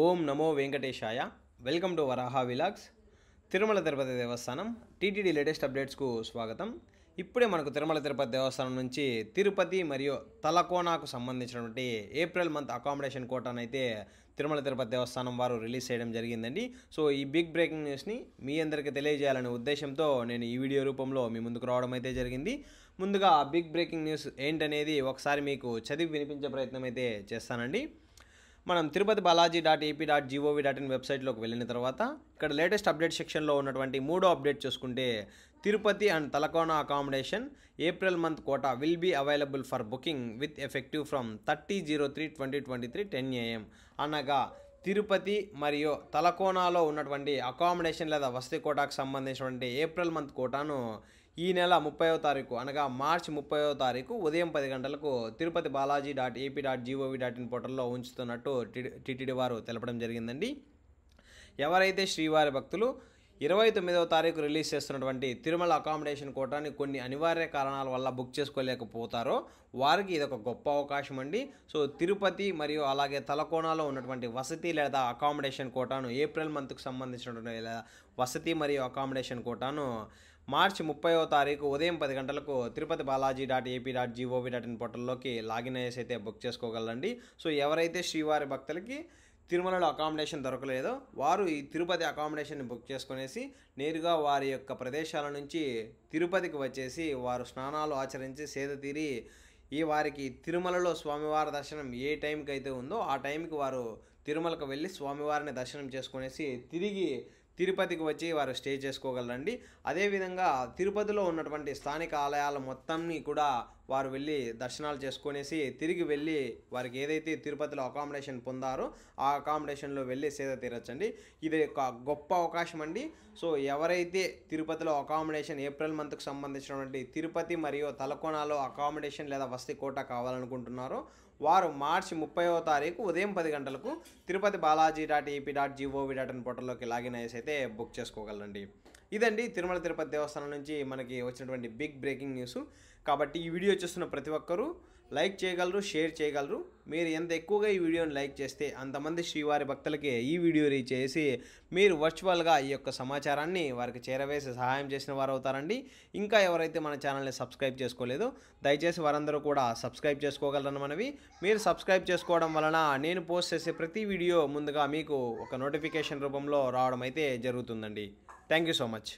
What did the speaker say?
ఓం నమో వెంకటేశాయ welcome to Varaha vlogs Tirumala Tirupati Devasthanam TTD latest అప్డేట్స్కు స్వాగతం ఇప్పుడే మనకు తిరుమల తిరుపతి దేవస్థానం నుంచి తిరుపతి మరియు తలకోనాకు సంబంధించినటువంటి ఏప్రిల్ మంత్ అకామిడేషన్ కోటాను అయితే తిరుమల తిరుపతి దేవస్థానం వారు రిలీజ్ చేయడం జరిగిందండి సో ఈ బిగ్ బ్రేకింగ్ న్యూస్ని మీ అందరికీ తెలియజేయాలనే ఉద్దేశంతో నేను ఈ వీడియో రూపంలో మీ ముందుకు రావడం అయితే జరిగింది ముందుగా బిగ్ బ్రేకింగ్ న్యూస్ ఏంటనేది ఒకసారి మీకు చదివి వినిపించే ప్రయత్నం అయితే చేస్తానండి మనం Tirupati Balaji dot AP dot GOV dot in వెబ్సైట్లోకి వెళ్ళిన తర్వాత ఇక్కడ లేటెస్ట్ అప్డేట్ సెక్షన్లో ఉన్నటువంటి మూడో అప్డేట్ చూసుకుంటే Tirupati and Talakona accommodation April month quota will be available for booking with effective from thirty zero three twenty twenty three ten AM అనగా తిరుపతి మరియు తలకోనాలో ఉన్నటువంటి అకామిడేషన్ లేదా వసతి కోటాకు సంబంధించినటువంటి ఏప్రిల్ మంత్ కోటాను ఈ నెల ముప్పైవ తారీఖు అనగా మార్చి ముప్పైవ తారీఖు ఉదయం పది గంటలకు Tirupati Balaji dot AP dot GOV dot in పోర్టల్లో ఉంచుతున్నట్టు టీటీడీ వారు తెలపడం జరిగిందండి ఎవరైతే శ్రీవారి భక్తులు ఇరవై తొమ్మిదవ తారీఖు రిలీజ్ చేస్తున్నటువంటి తిరుమల అకామిడేషన్ కోటాని కొన్ని అనివార్య కారణాల వల్ల బుక్ చేసుకోలేకపోతారో వారికి ఇది ఒక గొప్ప అవకాశం అండి సో తిరుపతి మరియు అలాగే తలకోణాలో ఉన్నటువంటి వసతి లేదా అకామిడేషన్ కోటాను ఏప్రిల్ మంత్కు సంబంధించినటువంటి వసతి మరియు అకామిడేషన్ కోటాను మార్చి ముప్పైవ తారీఖు ఉదయం పది గంటలకు Tirupati Balaji dot AP dot GOV dot in పోర్టల్లోకి లాగిన్ అయ్యేసి అయితే బుక్ చేసుకోగలండి సో ఎవరైతే శ్రీవారి భక్తులకి తిరుమలలో అకామిడేషన్ దొరకలేదో వారు ఈ తిరుపతి అకామిడేషన్ని బుక్ చేసుకునేసి నేరుగా వారి యొక్క ప్రదేశాల నుంచి తిరుపతికి వచ్చేసి వారు స్నానాలు ఆచరించి సేద తీరి ఈ వారికి తిరుమలలో స్వామివారి దర్శనం ఏ టైంకి అయితే ఉందో ఆ టైంకి వారు తిరుమలకు వెళ్ళి స్వామివారిని దర్శనం చేసుకునేసి తిరిగి తిరుపతికి వచ్చి వారు స్టే చేసుకోగలరండి అదేవిధంగా తిరుపతిలో ఉన్నటువంటి స్థానిక ఆలయాల మొత్తాన్ని కూడా వారు వెళ్ళి దర్శనాలు చేసుకునేసి తిరిగి వెళ్ళి వారికి ఏదైతే తిరుపతిలో అకామిడేషన్ పొందారో ఆ అకామిడేషన్లో వెళ్ళి సేద తీరచ్చండి ఇది ఒక గొప్ప అవకాశం అండి సో ఎవరైతే తిరుపతిలో అకామిడేషన్ ఏప్రిల్ మంత్కు సంబంధించినటువంటి తిరుపతి మరియు తలకోణాలో అకామిడేషన్ లేదా వసతి కోట కావాలనుకుంటున్నారో వారు మార్చి ముప్పైవ తారీఖు ఉదయం పది గంటలకు Tirupati Balaji dot AP e dot GOV dot in పోర్టల్లోకి లాగిన్ అయ్యేసి అయితే బుక్ చేసుకోగలండి ఇదండి తిరుమల తిరుపతి దేవస్థానం నుంచి మనకి వచ్చినటువంటి బిగ్ బ్రేకింగ్ న్యూస్ కాబట్టి ఈ వీడియో చూస్తున్న ప్రతి ఒక్కరూ లైక్ చేయగలరు షేర్ చేయగలరు మీరు ఎంత ఎక్కువగా ఈ వీడియోని లైక్ చేస్తే అంతమంది శ్రీవారి భక్తులకి ఈ వీడియో రీచ్ చేసి మీరు వర్చువల్గా ఈ యొక్క సమాచారాన్ని వారికి చేరవేసి సహాయం చేసిన వారు అవుతారండి ఇంకా ఎవరైతే మన ఛానల్ని సబ్స్క్రైబ్ చేసుకోలేదు దయచేసి వారందరూ కూడా సబ్స్క్రైబ్ చేసుకోగలరని మనవి మీరు సబ్స్క్రైబ్ చేసుకోవడం వలన నేను పోస్ట్ చేసే ప్రతి వీడియో ముందుగా మీకు ఒక నోటిఫికేషన్ రూపంలో రావడం అయితే జరుగుతుందండి థ్యాంక్ యూ సో మచ్